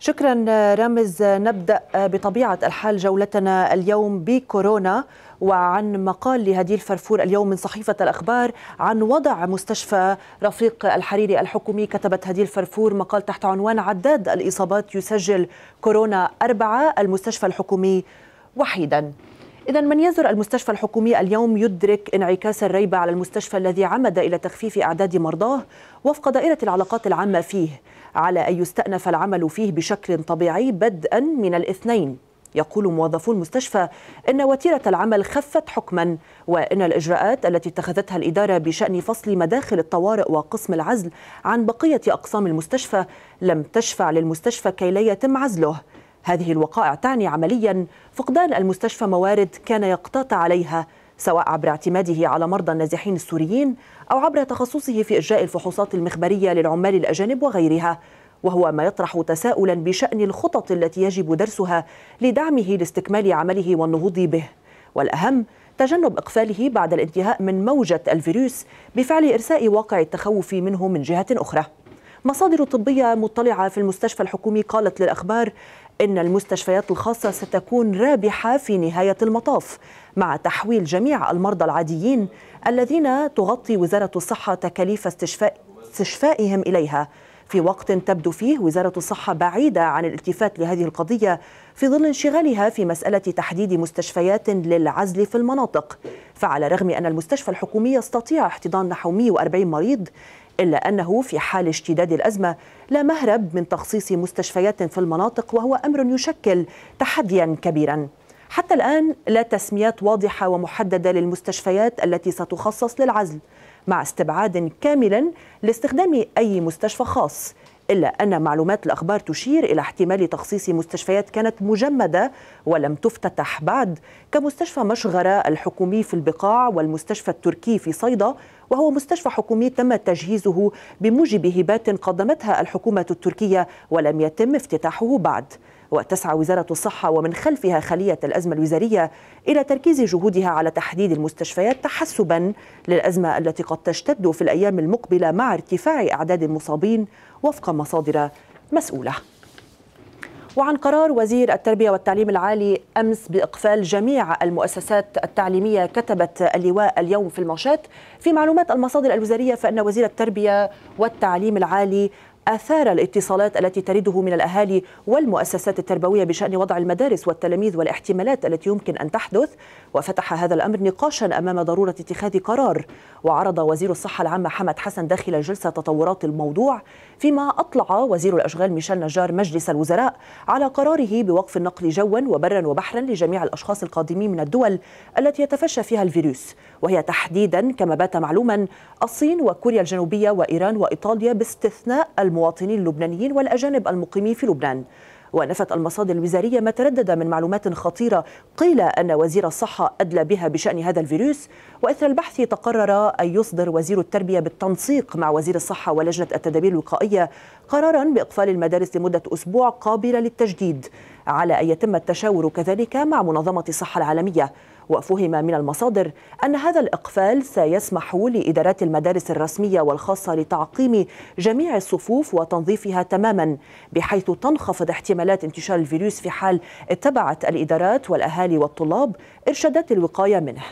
شكرا رامز نبدا بطبيعه الحال جولتنا اليوم بكورونا وعن مقال لهديل فرفور اليوم من صحيفه الاخبار عن وضع مستشفى رفيق الحريري الحكومي كتبت هديل فرفور مقال تحت عنوان عداد الاصابات يسجل كورونا اربعه المستشفى الحكومي وحيدا إذا من يزر المستشفى الحكومي اليوم يدرك انعكاس الريبة على المستشفى الذي عمد إلى تخفيف أعداد مرضاه وفق دائرة العلاقات العامة فيه على أن يستأنف العمل فيه بشكل طبيعي بدءا من الاثنين يقول موظفو المستشفى ان وتيره العمل خفت حكما وان الاجراءات التي اتخذتها الاداره بشان فصل مداخل الطوارئ وقسم العزل عن بقيه اقسام المستشفى لم تشفع للمستشفى كي لا يتم عزله هذه الوقائع تعني عمليا فقدان المستشفى موارد كان يقتات عليها سواء عبر اعتماده على مرضى النازحين السوريين أو عبر تخصصه في إجراء الفحوصات المخبرية للعمال الأجانب وغيرها وهو ما يطرح تساؤلا بشأن الخطط التي يجب درسها لدعمه لاستكمال عمله والنهوض به والأهم تجنب إقفاله بعد الانتهاء من موجة الفيروس بفعل إرساء واقع التخوف منه من جهة أخرى مصادر طبية مطلعة في المستشفى الحكومي قالت للأخبار إن المستشفيات الخاصة ستكون رابحة في نهاية المطاف مع تحويل جميع المرضى العاديين الذين تغطي وزارة الصحة تكاليف استشفاء استشفائهم إليها في وقت تبدو فيه وزارة الصحة بعيدة عن الالتفات لهذه القضية في ظل انشغالها في مسألة تحديد مستشفيات للعزل في المناطق فعلى رغم أن المستشفى الحكومي يستطيع احتضان نحو 140 مريض إلا أنه في حال اشتداد الأزمة لا مهرب من تخصيص مستشفيات في المناطق وهو أمر يشكل تحديا كبيرا حتى الآن لا تسميات واضحة ومحددة للمستشفيات التي ستخصص للعزل مع استبعاد كاملا لاستخدام أي مستشفى خاص إلا أن معلومات الأخبار تشير إلى احتمال تخصيص مستشفيات كانت مجمدة ولم تفتتح بعد كمستشفى مشغرة الحكومي في البقاع والمستشفى التركي في صيدا وهو مستشفى حكومي تم تجهيزه بموجب هبات قدمتها الحكومة التركية ولم يتم افتتاحه بعد وتسعى وزارة الصحة ومن خلفها خلية الأزمة الوزارية إلى تركيز جهودها على تحديد المستشفيات تحسبا للأزمة التي قد تشتد في الأيام المقبلة مع ارتفاع أعداد المصابين وفق مصادر مسؤوله وعن قرار وزير التربية والتعليم العالي أمس بإقفال جميع المؤسسات التعليمية كتبت اللواء اليوم في المنشات في معلومات المصادر الوزارية فإن وزير التربية والتعليم العالي اثار الاتصالات التي ترده من الاهالي والمؤسسات التربويه بشان وضع المدارس والتلاميذ والاحتمالات التي يمكن ان تحدث وفتح هذا الامر نقاشا امام ضروره اتخاذ قرار وعرض وزير الصحه العامه حمد حسن داخل جلسه تطورات الموضوع فيما اطلع وزير الاشغال ميشيل نجار مجلس الوزراء على قراره بوقف النقل جوا وبرا وبحرا لجميع الاشخاص القادمين من الدول التي يتفشى فيها الفيروس وهي تحديدا كما بات معلوما الصين وكوريا الجنوبيه وايران وايطاليا باستثناء الم... المواطنين اللبنانيين والأجانب المقيمين في لبنان ونفت المصادر الوزارية ما تردد من معلومات خطيرة قيل أن وزير الصحة أدلى بها بشأن هذا الفيروس وإثر البحث تقرر أن يصدر وزير التربية بالتنسيق مع وزير الصحة ولجنة التدابير الوقائية قرارا بإقفال المدارس لمدة أسبوع قابلة للتجديد على أن يتم التشاور كذلك مع منظمة الصحة العالمية وفهم من المصادر أن هذا الإقفال سيسمح لإدارات المدارس الرسمية والخاصة لتعقيم جميع الصفوف وتنظيفها تماما بحيث تنخفض احتمال احتمالات انتشار الفيروس في حال اتبعت الإدارات والأهالي والطلاب إرشادات الوقاية منه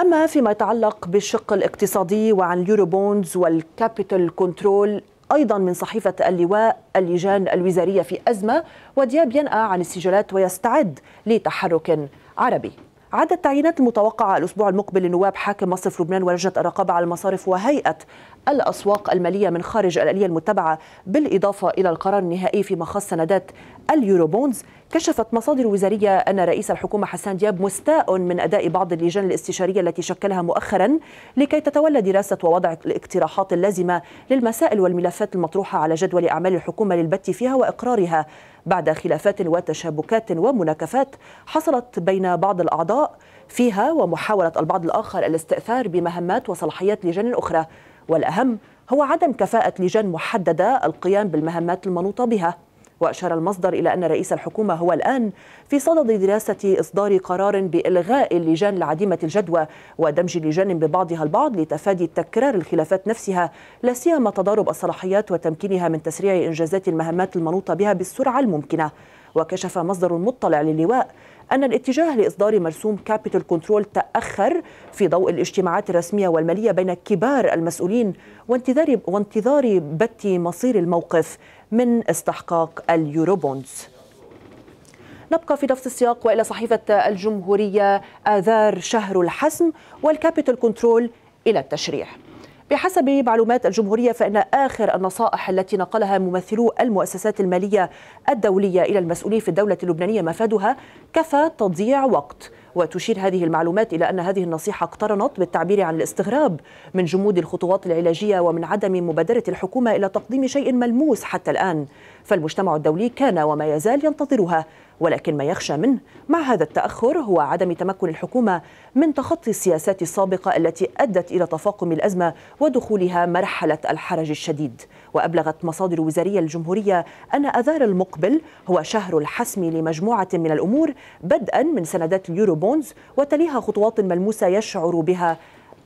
أما فيما يتعلق بالشق الاقتصادي وعن اليوروبونز والكابيتال كنترول أيضا من صحيفة اللواء اللجان الوزارية في أزمة ودياب ينأى عن السجلات ويستعد لتحرك عربي عدد التعيينات المتوقعة الأسبوع المقبل لنواب حاكم مصرف لبنان ولجنة الرقابة على المصارف وهيئة الأسواق المالية من خارج الآلية المتبعة بالإضافة إلى القرار النهائي فيما خص سندات اليوروبونز كشفت مصادر وزارية أن رئيس الحكومة حسان دياب مستاء من أداء بعض اللجان الاستشارية التي شكلها مؤخرا لكي تتولى دراسة ووضع الاقتراحات اللازمة للمسائل والملفات المطروحة على جدول أعمال الحكومة للبت فيها وإقرارها بعد خلافات وتشابكات ومناكفات حصلت بين بعض الأعضاء فيها ومحاولة البعض الآخر الاستئثار بمهمات وصلاحيات لجان أخرى والأهم هو عدم كفاءة لجان محددة القيام بالمهمات المنوطة بها وأشار المصدر إلى أن رئيس الحكومة هو الآن في صدد دراسة إصدار قرار بإلغاء اللجان العديمة الجدوى ودمج لجان ببعضها البعض لتفادي تكرار الخلافات نفسها لا سيما تضارب الصلاحيات وتمكينها من تسريع إنجازات المهمات المنوطة بها بالسرعة الممكنة وكشف مصدر مطلع للواء أن الاتجاه لإصدار مرسوم كابيتال كنترول تأخر في ضوء الاجتماعات الرسمية والمالية بين كبار المسؤولين وانتظار وانتظار بت مصير الموقف من استحقاق اليوروبونز نبقى في نفس السياق والى صحيفه الجمهوريه اذار شهر الحسم والكابيتال كنترول الى التشريع بحسب معلومات الجمهورية فإن آخر النصائح التي نقلها ممثلو المؤسسات المالية الدولية إلى المسؤولين في الدولة اللبنانية مفادها كفى تضييع وقت وتشير هذه المعلومات إلى أن هذه النصيحة اقترنت بالتعبير عن الاستغراب من جمود الخطوات العلاجية ومن عدم مبادرة الحكومة إلى تقديم شيء ملموس حتى الآن فالمجتمع الدولي كان وما يزال ينتظرها ولكن ما يخشى منه مع هذا التأخر هو عدم تمكن الحكومة من تخطي السياسات السابقة التي أدت إلى تفاقم الأزمة ودخولها مرحلة الحرج الشديد وأبلغت مصادر وزارية الجمهورية أن أذار المقبل هو شهر الحسم لمجموعة من الأمور بدءا من سندات اليورو بونز وتليها خطوات ملموسة يشعر بها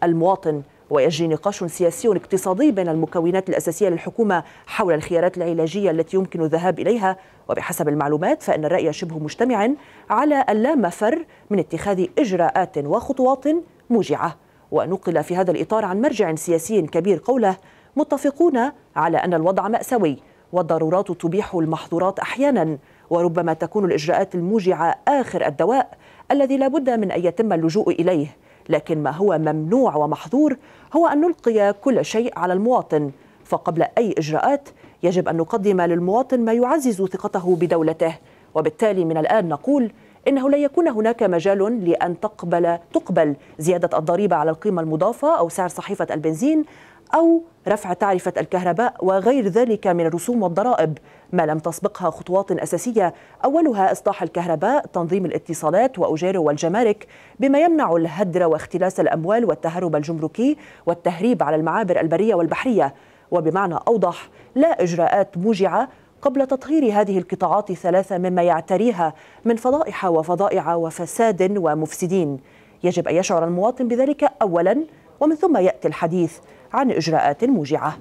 المواطن ويجري نقاش سياسي اقتصادي بين المكونات الأساسية للحكومة حول الخيارات العلاجية التي يمكن الذهاب إليها وبحسب المعلومات فإن الرأي شبه مجتمع على أن لا مفر من اتخاذ إجراءات وخطوات موجعة ونقل في هذا الإطار عن مرجع سياسي كبير قوله متفقون على أن الوضع مأساوي والضرورات تبيح المحظورات أحيانا وربما تكون الإجراءات الموجعة آخر الدواء الذي لا بد من أن يتم اللجوء إليه لكن ما هو ممنوع ومحظور هو أن نلقي كل شيء على المواطن فقبل أي إجراءات يجب أن نقدم للمواطن ما يعزز ثقته بدولته وبالتالي من الآن نقول انه لا يكون هناك مجال لان تقبل تقبل زياده الضريبه على القيمه المضافه او سعر صحيفه البنزين أو رفع تعرفة الكهرباء وغير ذلك من الرسوم والضرائب ما لم تسبقها خطوات أساسية أولها إصلاح الكهرباء تنظيم الاتصالات وأجاره والجمارك بما يمنع الهدر واختلاس الأموال والتهرب الجمركي والتهريب على المعابر البرية والبحرية وبمعنى أوضح لا إجراءات موجعة قبل تطهير هذه القطاعات الثلاثة مما يعتريها من فضائح وفضائع وفساد ومفسدين يجب أن يشعر المواطن بذلك أولاً ومن ثم يأتي الحديث عن إجراءات موجعة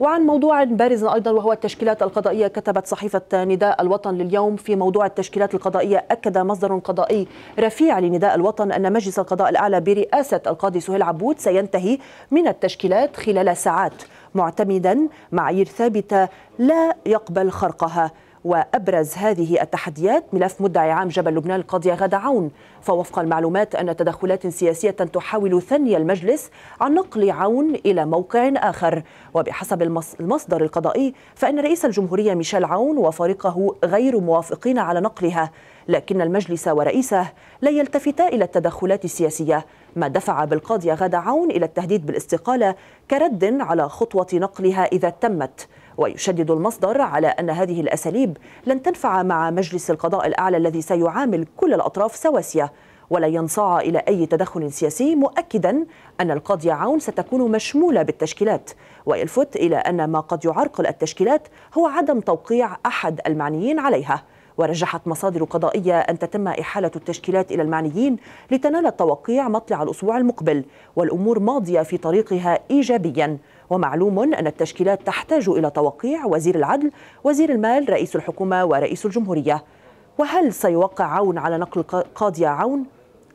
وعن موضوع بارز ايضا وهو التشكيلات القضائيه كتبت صحيفه نداء الوطن لليوم في موضوع التشكيلات القضائيه اكد مصدر قضائي رفيع لنداء الوطن ان مجلس القضاء الاعلى برئاسه القاضي سهيل عبود سينتهي من التشكيلات خلال ساعات معتمدا معايير ثابته لا يقبل خرقها وأبرز هذه التحديات ملف مدعي عام جبل لبنان القاضية غادة عون فوفق المعلومات أن تدخلات سياسية تحاول ثني المجلس عن نقل عون إلى موقع آخر وبحسب المصدر القضائي فإن رئيس الجمهورية ميشيل عون وفريقه غير موافقين على نقلها لكن المجلس ورئيسه لا يلتفتا إلى التدخلات السياسية ما دفع بالقاضية غادة عون إلى التهديد بالاستقالة كرد على خطوة نقلها إذا تمت ويشدد المصدر على أن هذه الأساليب لن تنفع مع مجلس القضاء الأعلى الذي سيعامل كل الأطراف سواسية ولا ينصاع إلى أي تدخل سياسي مؤكدا أن القاضية عون ستكون مشمولة بالتشكيلات ويلفت إلى أن ما قد يعرقل التشكيلات هو عدم توقيع أحد المعنيين عليها ورجحت مصادر قضائية أن تتم إحالة التشكيلات إلى المعنيين لتنال التوقيع مطلع الأسبوع المقبل والأمور ماضية في طريقها إيجابياً ومعلوم أن التشكيلات تحتاج إلى توقيع وزير العدل وزير المال رئيس الحكومة ورئيس الجمهورية وهل سيوقع عون على نقل قاضية عون؟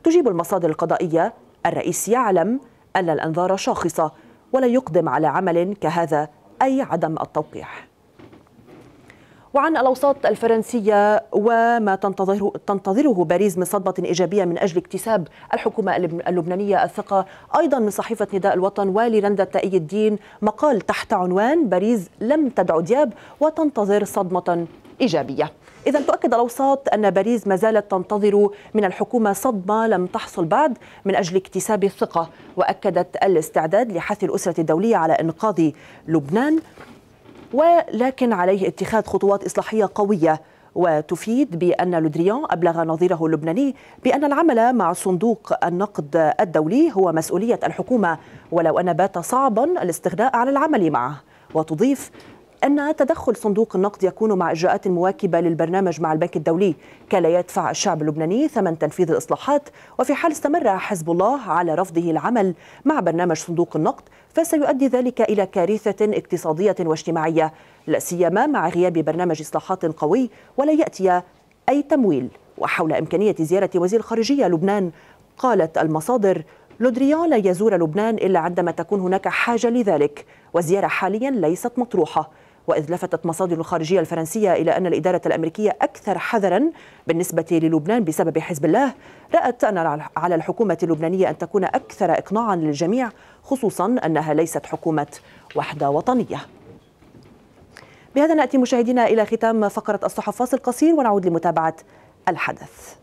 تجيب المصادر القضائية الرئيس يعلم أن الأنظار شاخصة ولا يقدم على عمل كهذا أي عدم التوقيع وعن الأوساط الفرنسية وما تنتظره, تنتظره باريس من صدمة إيجابية من أجل اكتساب الحكومة اللبنانية الثقة أيضا من صحيفة نداء الوطن ولرندا تائي الدين مقال تحت عنوان باريس لم تدع دياب وتنتظر صدمة إيجابية إذا تؤكد الأوساط أن باريس ما زالت تنتظر من الحكومة صدمة لم تحصل بعد من أجل اكتساب الثقة وأكدت الاستعداد لحث الأسرة الدولية على إنقاذ لبنان ولكن عليه اتخاذ خطوات إصلاحية قوية وتفيد بأن لودريان أبلغ نظيره اللبناني بأن العمل مع صندوق النقد الدولي هو مسؤولية الحكومة ولو أن بات صعبا الاستغناء عن العمل معه وتضيف أن تدخل صندوق النقد يكون مع إجراءات مواكبة للبرنامج مع البنك الدولي كلا يدفع الشعب اللبناني ثمن تنفيذ الإصلاحات وفي حال استمر حزب الله على رفضه العمل مع برنامج صندوق النقد فسيؤدي ذلك إلى كارثة اقتصادية واجتماعية لا سيما مع غياب برنامج إصلاحات قوي ولا يأتي أي تمويل وحول إمكانية زيارة وزير الخارجية لبنان قالت المصادر لودريان لا يزور لبنان إلا عندما تكون هناك حاجة لذلك والزيارة حاليا ليست مطروحة وإذ لفتت مصادر الخارجية الفرنسية إلى أن الإدارة الأمريكية أكثر حذرا بالنسبة للبنان بسبب حزب الله رأت أن على الحكومة اللبنانية أن تكون أكثر إقناعا للجميع خصوصا أنها ليست حكومة وحدة وطنية بهذا نأتي مشاهدينا إلى ختام فقرة الصحف فاصل قصير ونعود لمتابعة الحدث